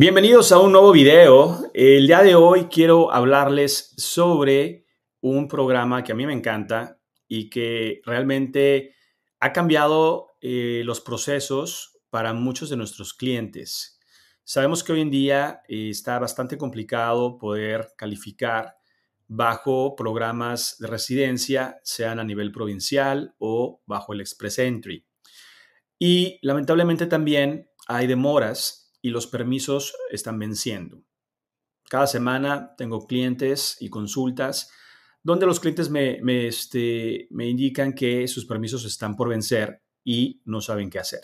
Bienvenidos a un nuevo video. El día de hoy quiero hablarles sobre un programa que a mí me encanta y que realmente ha cambiado eh, los procesos para muchos de nuestros clientes. Sabemos que hoy en día eh, está bastante complicado poder calificar bajo programas de residencia, sean a nivel provincial o bajo el Express Entry. Y lamentablemente también hay demoras y los permisos están venciendo. Cada semana tengo clientes y consultas donde los clientes este, me, indican que sus permisos están por vencer y no saben qué hacer.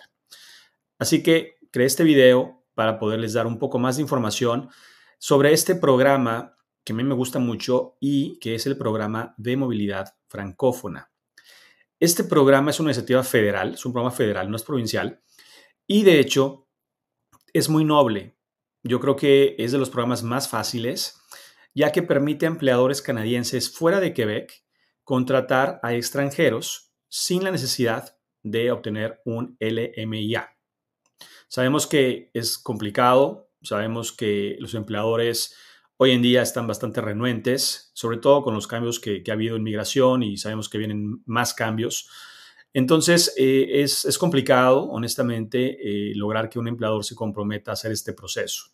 Así que creé este video para poderles dar un poco más de información sobre este programa que a mí me gusta mucho y que es el programa de movilidad francófona. Este programa es una iniciativa federal, es un programa federal, no es provincial, y de hecho es muy noble. Yo creo que es de los programas más fáciles, ya que permite a empleadores canadienses fuera de Quebec contratar a extranjeros sin la necesidad de obtener un LMIA. Sabemos que es complicado, sabemos que los empleadores hoy en día están bastante renuentes, sobre todo con los cambios que, ha habido en migración y sabemos que vienen más cambios. Entonces, eh, es, complicado, honestamente, eh, lograr que un empleador se comprometa a hacer este proceso.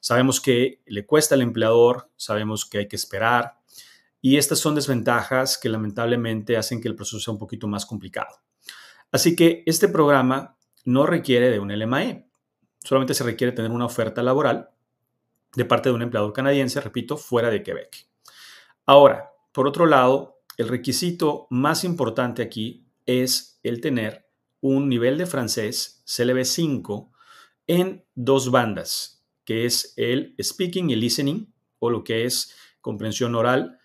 Sabemos que le cuesta al empleador, sabemos que hay que esperar, y estas son desventajas que lamentablemente hacen que el proceso sea un poquito más complicado. Así que este programa no requiere de un LMAE, solamente se requiere tener una oferta laboral de parte de un empleador canadiense, repito, fuera de Quebec. Ahora, por otro lado, el requisito más importante aquí es el tener un nivel de francés CLB5 en dos bandas, que es el speaking y listening, o lo que es comprensión oral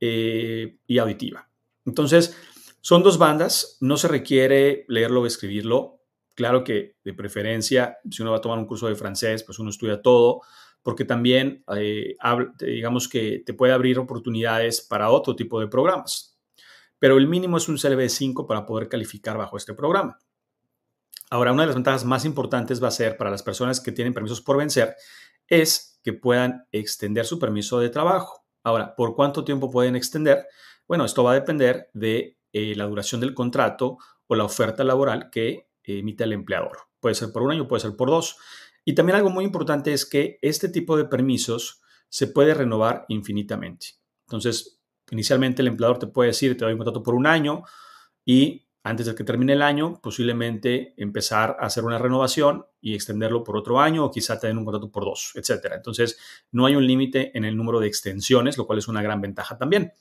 eh, y auditiva. Entonces, son dos bandas, no se requiere leerlo o escribirlo. Claro que de preferencia, si uno va a tomar un curso de francés, pues uno estudia todo, porque también, eh, digamos que te puede abrir oportunidades para otro tipo de programas pero el mínimo es un de 5 para poder calificar bajo este programa. Ahora, una de las ventajas más importantes va a ser para las personas que tienen permisos por vencer es que puedan extender su permiso de trabajo. Ahora, ¿por cuánto tiempo pueden extender? Bueno, esto va a depender de eh, la duración del contrato o la oferta laboral que emite el empleador. Puede ser por un año, puede ser por dos. Y también algo muy importante es que este tipo de permisos se puede renovar infinitamente. Entonces, Inicialmente el empleador te puede decir, te doy un contrato por un año y antes de que termine el año, posiblemente empezar a hacer una renovación y extenderlo por otro año o quizá tener un contrato por dos, etcétera. Entonces, no hay un límite en el número de extensiones, lo cual es una gran ventaja también.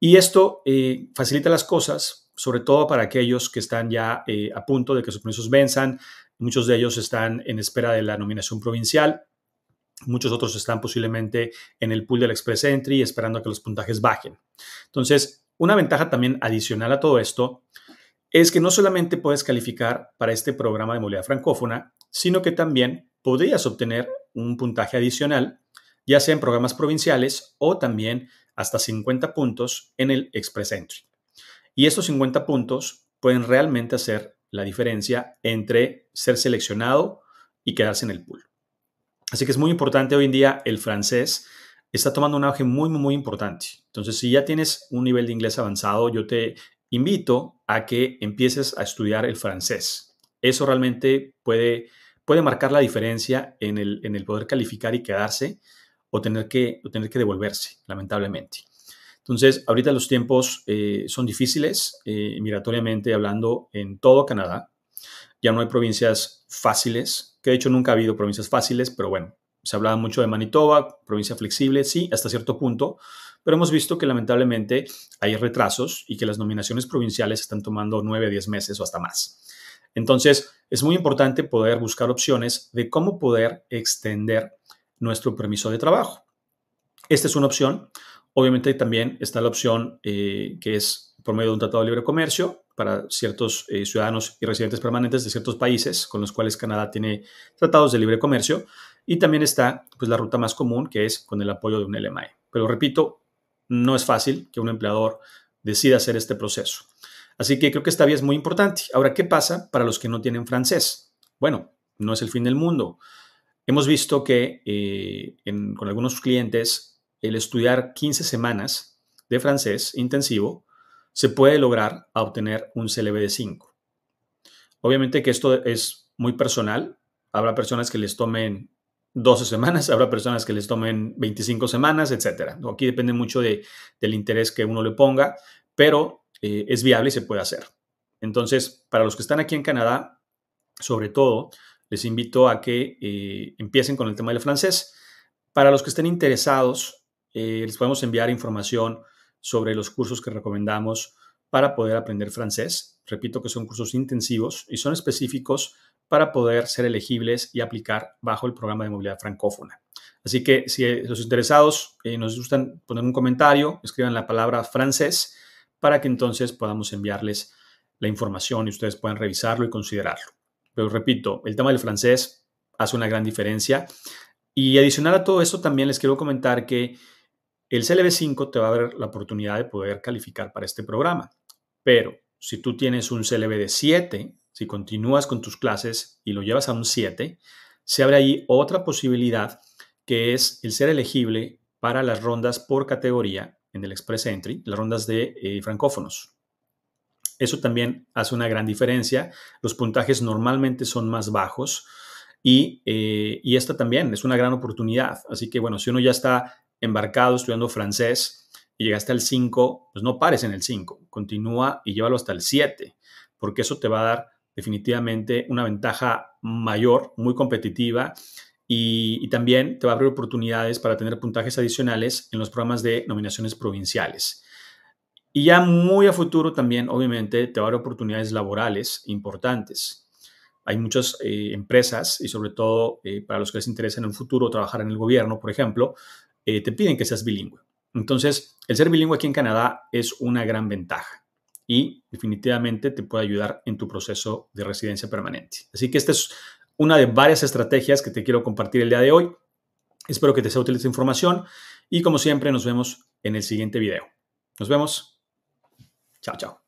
Y esto eh, facilita las cosas, sobre todo para aquellos que están ya eh, a punto de que sus permisos venzan. Muchos de ellos están en espera de la nominación provincial Muchos otros están posiblemente en el pool del Express Entry esperando a que los puntajes bajen. Entonces, una ventaja también adicional a todo esto es que no solamente puedes calificar para este programa de movilidad francófona, sino que también podrías obtener un puntaje adicional, ya sea en programas provinciales o también hasta 50 puntos en el Express Entry. Y estos 50 puntos pueden realmente hacer la diferencia entre ser seleccionado y quedarse en el pool. Así que es muy importante hoy en día el francés. Está tomando un auge muy, muy, muy importante. Entonces, si ya tienes un nivel de inglés avanzado, yo te invito a que empieces a estudiar el francés. Eso realmente puede, puede marcar la diferencia en el, en el poder calificar y quedarse o tener que, o tener que devolverse, lamentablemente. Entonces, ahorita los tiempos eh, son difíciles, eh, migratoriamente hablando, en todo Canadá ya no hay provincias fáciles, que de hecho nunca ha habido provincias fáciles, pero bueno, se hablaba mucho de Manitoba, provincia flexible, sí, hasta cierto punto, pero hemos visto que lamentablemente hay retrasos y que las nominaciones provinciales están tomando nueve, diez meses o hasta más. Entonces, es muy importante poder buscar opciones de cómo poder extender nuestro permiso de trabajo. Esta es una opción. Obviamente también está la opción eh, que es por medio de un tratado de libre comercio, para ciertos eh, ciudadanos y residentes permanentes de ciertos países con los cuales Canadá tiene tratados de libre comercio. Y también está pues, la ruta más común, que es con el apoyo de un LMI. E. Pero repito, no es fácil que un empleador decida hacer este proceso. Así que creo que esta vía es muy importante. Ahora, ¿qué pasa para los que no tienen francés? Bueno, no es el fin del mundo. Hemos visto que eh, con algunos clientes el estudiar 15 semanas de francés intensivo se puede lograr obtener un CLB de 5. Obviamente que esto es muy personal. Habrá personas que les tomen 12 semanas, habrá personas que les tomen 25 semanas, etc. Aquí depende mucho del interés que uno le ponga, pero eh, es viable y se puede hacer. Entonces, para los que están aquí en Canadá, sobre todo, les invito a que eh, empiecen con el tema del francés. Para los que estén interesados, eh, les podemos enviar información sobre los cursos que recomendamos para poder aprender francés. Repito que son cursos intensivos y son específicos para poder ser elegibles y aplicar bajo el programa de movilidad francófona. Así que si los interesados eh, nos gustan poner un comentario, escriban la palabra francés para que entonces podamos enviarles la información y ustedes puedan revisarlo y considerarlo. Pero repito, el tema del francés hace una gran diferencia. Y adicional a todo esto, también les quiero comentar que el CLB5 te va a dar la oportunidad de poder calificar para este programa, pero si tú tienes un CLB de 7, si continúas con tus clases y lo llevas a un 7, se abre ahí otra posibilidad que es el ser elegible para las rondas por categoría en el Express Entry, las rondas de eh, francófonos. Eso también hace una gran diferencia. Los puntajes normalmente son más bajos y, eh, y esta también es una gran oportunidad. Así que bueno, si uno ya está embarcado estudiando francés y llegaste al 5, pues no pares en el 5, continúa y llévalo hasta el 7, porque eso te va a dar definitivamente una ventaja mayor, muy competitiva y, también te va a abrir oportunidades para tener puntajes adicionales en los programas de nominaciones provinciales. Y ya muy a futuro también, obviamente, te va a abrir oportunidades laborales importantes. Hay muchas eh, empresas y sobre todo eh, para los que les interesa en un futuro trabajar en el gobierno, por ejemplo, eh, te piden que seas bilingüe. Entonces, el ser bilingüe aquí en Canadá es una gran ventaja y definitivamente te puede ayudar en tu proceso de residencia permanente. Así que esta es una de varias estrategias que te quiero compartir el día de hoy. Espero que te sea útil esta información y como siempre nos vemos en el siguiente video. Nos vemos. Chao, chao.